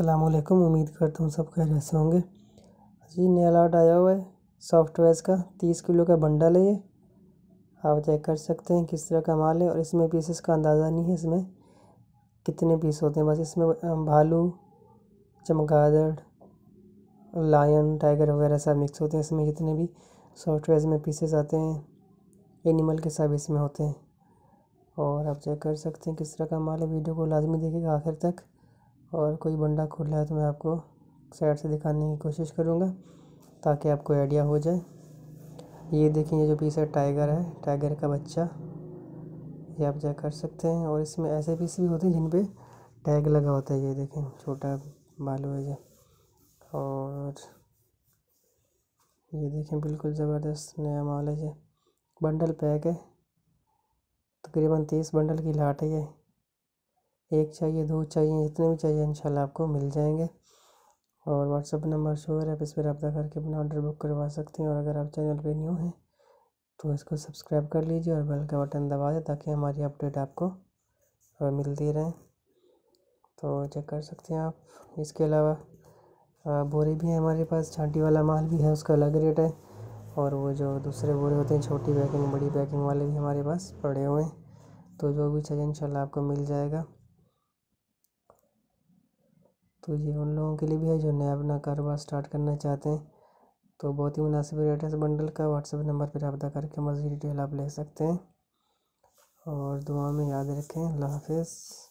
अल्लाम उम्मीद करता हूँ सब खैर ऐसे होंगे जी नया लाट आया हुआ है सॉफ्टवेयर का तीस किलो का बंडल है ये आप चेक कर सकते हैं किस तरह का माल है और इसमें पीसेस का अंदाज़ा नहीं है इसमें कितने पीस होते हैं बस इसमें भालू चमगादड़ लायन टाइगर वगैरह सब मिक्स होते हैं इसमें जितने भी सॉफ्टवेयर में पीसेस आते हैं एनिमल के सब इसमें होते हैं और आप चेक कर सकते हैं किस तरह का माल है वीडियो को लाजमी देखेगा आखिर तक और कोई बंडा खुला है तो मैं आपको साइड से दिखाने की कोशिश करूँगा ताकि आपको आइडिया हो जाए ये देखिए ये जो पीस है टाइगर है टाइगर का बच्चा ये आप चेक कर सकते हैं और इसमें ऐसे पीस भी होते हैं जिन पर टैग लगा होता है ये देखें छोटा बालू है ये और ये देखें बिल्कुल ज़बरदस्त नया माल है ये बंडल पैक है तकरीबन तीस बंडल की लाट है ये एक चाहिए दो चाहिए जितने भी चाहिए इंशाल्लाह आपको मिल जाएंगे और व्हाट्सअप नंबर शो है आप इस पर रब्ता करके अपना ऑर्डर बुक करवा सकते हैं और अगर आप चैनल पर न्यू हैं तो इसको सब्सक्राइब कर लीजिए और बेल का बटन दबा दें ताकि हमारी अपडेट आपको मिलती रहे तो चेक कर सकते हैं आप इसके अलावा बोरे भी हैं हमारे पास छांटी वाला माल भी है उसका अलग रेट है और वो जो दूसरे बोरे होते हैं छोटी पैकिंग बड़ी पैकिंग वाले भी हमारे पास पड़े हुए हैं तो जो भी चाहिए इंशाल्लाह आपको मिल जाएगा तो ये उन लोगों के लिए भी है जो नया अपना कारोबार स्टार्ट करना चाहते हैं तो बहुत ही मुनासिब रेट है इस बंडल का व्हाट्सएप नंबर पर रबा करके मज़ीद डिटेल आप ले सकते हैं और दुआ में याद रखें अल्लाह हाफिज़